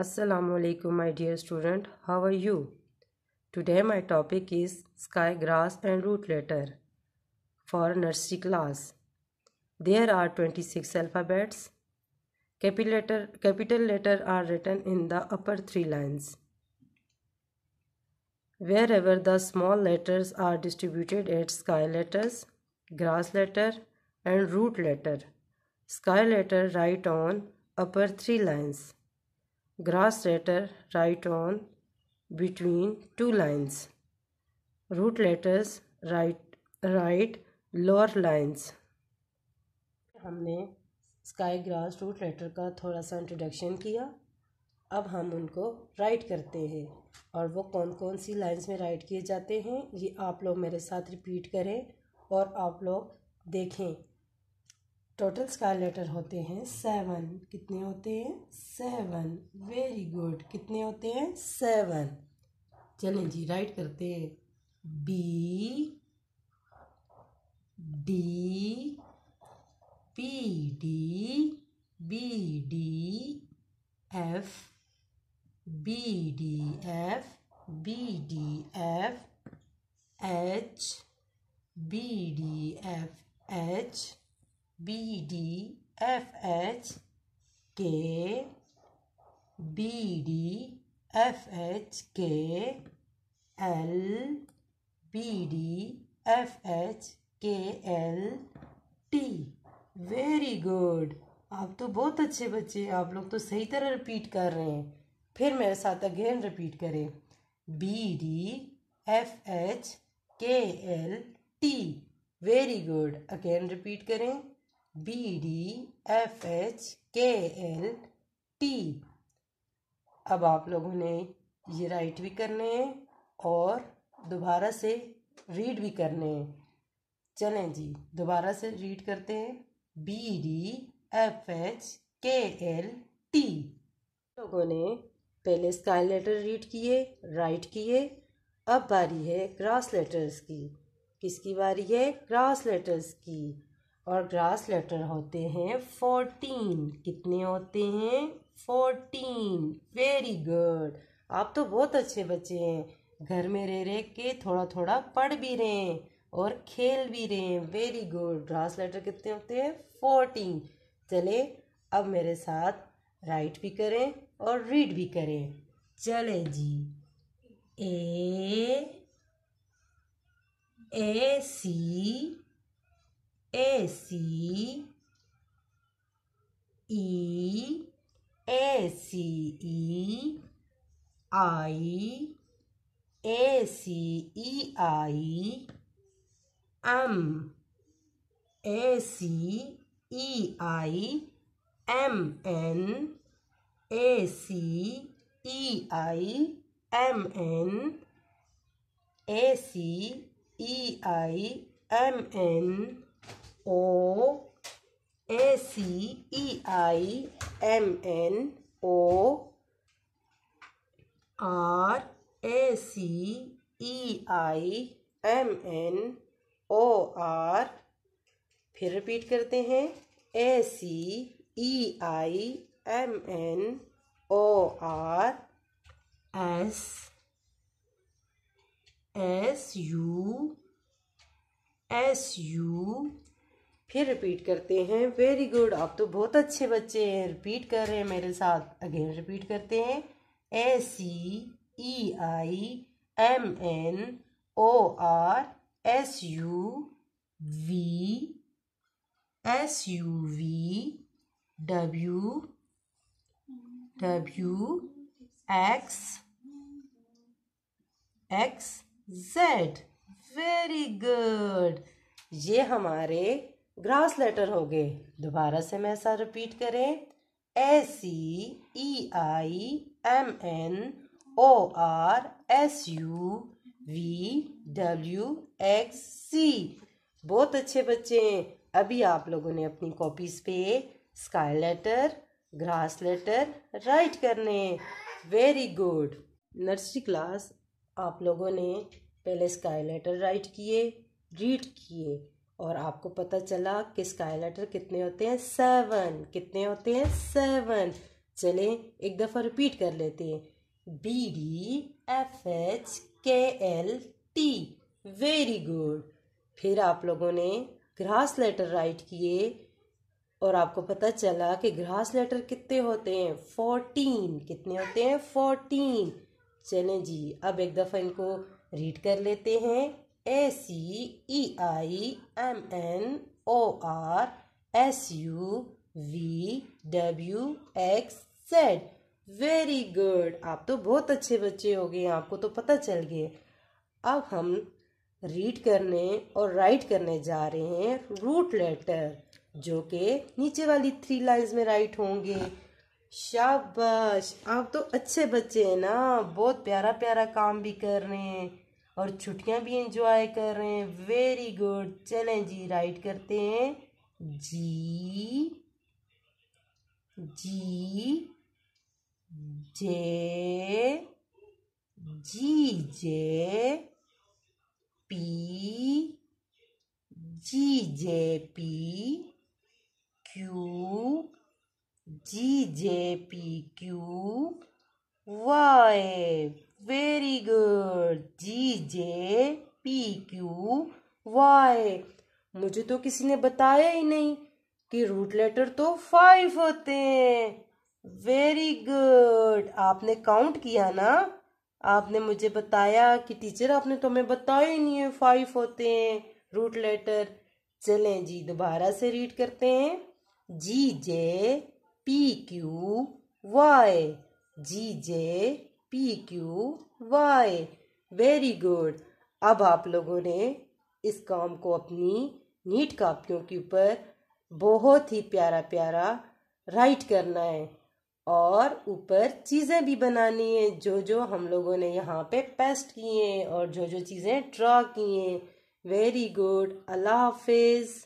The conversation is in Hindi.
Assalamu alaikum my dear student how are you today my topic is sky grass and root letter for nursery class there are 26 alphabets capital letter capital letter are written in the upper three lines wherever the small letters are distributed at sky letters grass letter and root letter sky letter write on upper three lines grass letter write on between two lines root letters write write lower lines हमने स्काई ग्रास रूट लेटर का थोड़ा सा इंट्रोडक्शन किया अब हम उनको राइट करते हैं और वो कौन कौन सी लाइन्स में राइट किए जाते हैं ये आप लोग मेरे साथ रिपीट करें और आप लोग देखें टोटल स्क्वायर लेटर होते हैं सेवन कितने होते हैं सेवन वेरी गुड कितने होते हैं सेवन चलें जी राइट करते हैं B D P D B D F B D F B D F H B D F H B D F H K B D F H K L B D F H K L T very good आप तो बहुत अच्छे बच्चे आप लोग तो सही तरह रिपीट कर रहे हैं फिर मेरे साथ अगेन रिपीट करें B D F H K L T very good again repeat करें B D F H K L T अब आप लोगों ने ये राइट भी करने हैं और दोबारा से रीड भी करने हैं चलें जी दोबारा से रीड करते हैं B D F H K L T लोगों ने पहले स्काई लेटर रीड किए राइट किए अब बारी है क्रॉस लेटर्स की किसकी बारी है क्रॉस लेटर्स की और ग्रास लेटर होते हैं फोर्टीन कितने होते हैं फोर्टीन वेरी गुड आप तो बहुत अच्छे बच्चे हैं घर में रह रह के थोड़ा थोड़ा पढ़ भी रहे हैं और खेल भी रहे हैं वेरी गुड ग्रास लेटर कितने होते हैं फोर्टीन चले अब मेरे साथ राइट भी करें और रीड भी करें चले जी A A C S E S E I S E I M S E I M N A C E I M N A C E I M N O A C E I M N O R A C E I M N O R फिर रिपीट करते हैं A C E I M N O R S S U S U फिर रिपीट करते हैं वेरी गुड आप तो बहुत अच्छे बच्चे हैं रिपीट कर रहे हैं मेरे साथ अगेन रिपीट करते हैं A C E I M N O R S U V S U V W W X X Z very good ये हमारे ग्रास लेटर हो गए दोबारा से मैं ऐसा रिपीट करें A C E I M N O R S U V W X C बहुत अच्छे बच्चे हैं अभी आप लोगों ने अपनी कॉपीज पे sky letter grass letter write करने वेरी गुड नर्सरी क्लास आप लोगों ने पहले स्काई लेटर राइट किए रीड किए और आपको पता चला कि स्काई लेटर कितने होते हैं सेवन कितने होते हैं सेवन चले एक दफ़ा रिपीट कर लेते हैं B D F H K L T very good फिर आप लोगों ने ग्रास लेटर राइट किए और आपको पता चला कि ग्रास लेटर कितने होते हैं फोर्टीन कितने होते हैं फोर्टीन चलें जी अब एक दफ़ा इनको रीड कर लेते हैं A C E I M N O R S U V W X Z very good आप तो बहुत अच्छे बच्चे हो गए आपको तो पता चल गए अब हम रीड करने और राइट करने जा रहे हैं रूट लेटर जो कि नीचे वाली थ्री लाइंस में राइट होंगे शाबाश आप तो अच्छे बच्चे हैं ना बहुत प्यारा प्यारा काम भी कर रहे हैं और छुट्टियां भी इंजॉय कर रहे हैं वेरी गुड चलें जी राइट करते हैं G G J G J P G J P Q G J P Q Y very good G J P Q Y मुझे तो किसी ने बताया ही नहीं कि रूट लेटर तो फाइव होते हैं वेरी गुड आपने काउंट किया ना आपने मुझे बताया कि टीचर आपने तो हमें बताया ही नहीं है फाइव होते हैं रूट लेटर चलें जी दोबारा से रीड करते हैं G J P Q Y G J P Q Y very good अब आप लोगों ने इस काम को अपनी नीट कापियों के ऊपर बहुत ही प्यारा प्यारा राइट करना है और ऊपर चीज़ें भी बनानी है जो जो हम लोगों ने यहाँ पे पेस्ट किए हैं और जो जो चीज़ें ड्रा किए हैं वेरी गुड अल्लाह हाफिज़